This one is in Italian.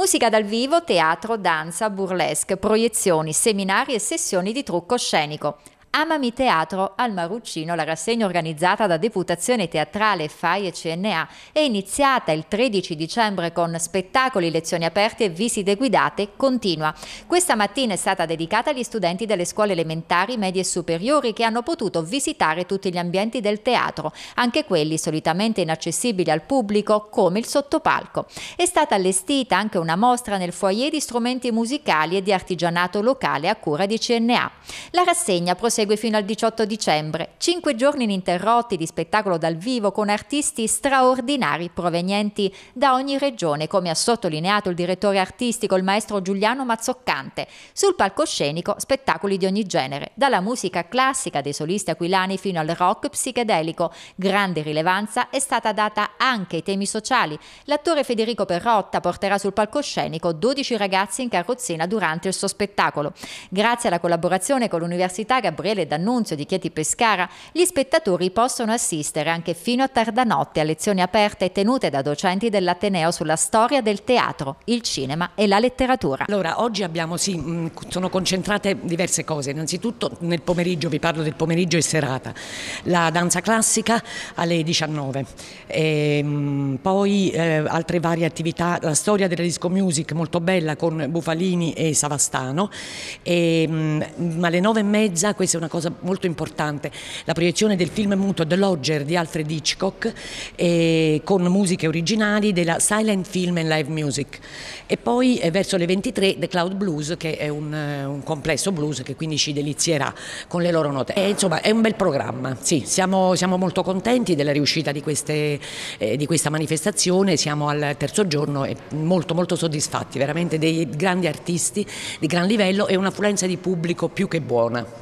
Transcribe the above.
Musica dal vivo, teatro, danza, burlesque, proiezioni, seminari e sessioni di trucco scenico. Amami Teatro al Maruccino, la rassegna organizzata da Deputazione Teatrale FAI e CNA, è iniziata il 13 dicembre con spettacoli, lezioni aperte e visite guidate continua. Questa mattina è stata dedicata agli studenti delle scuole elementari, medie e superiori che hanno potuto visitare tutti gli ambienti del teatro, anche quelli solitamente inaccessibili al pubblico come il sottopalco. È stata allestita anche una mostra nel foyer di strumenti musicali e di artigianato locale a cura di CNA. La rassegna prosegue prosegue fino al 18 dicembre, cinque giorni ininterrotti di spettacolo dal vivo con artisti straordinari provenienti da ogni regione, come ha sottolineato il direttore artistico il maestro Giuliano Mazzoccante. Sul palcoscenico spettacoli di ogni genere, dalla musica classica dei solisti aquilani fino al rock psichedelico. Grande rilevanza è stata data anche ai temi sociali. L'attore Federico Perrotta porterà sul palcoscenico 12 ragazzi in carrozzina durante il suo spettacolo. Grazie alla collaborazione con l'Università Gabriele Raffaele D'Annunzio di Chieti Pescara, gli spettatori possono assistere anche fino a tarda notte a lezioni aperte tenute da docenti dell'Ateneo sulla storia del teatro, il cinema e la letteratura. Allora, oggi abbiamo, sì, mm, sono concentrate diverse cose. Innanzitutto nel pomeriggio, vi parlo del pomeriggio e serata, la danza classica alle 19, e, ehm, poi eh, altre varie attività, la storia della disco music molto bella con Bufalini e Savastano, e, ehm, ma alle 9 e mezza, questa una cosa molto importante, la proiezione del film muto The Lodger di Alfred Hitchcock eh, con musiche originali della Silent Film and Live Music e poi eh, verso le 23 The Cloud Blues che è un, eh, un, complesso blues che quindi ci delizierà con le loro note. E, insomma è un bel programma, sì, siamo, siamo molto contenti della riuscita di, queste, eh, di questa manifestazione, siamo al terzo giorno e molto molto soddisfatti, veramente dei grandi artisti di gran livello e un'affluenza di pubblico più che buona.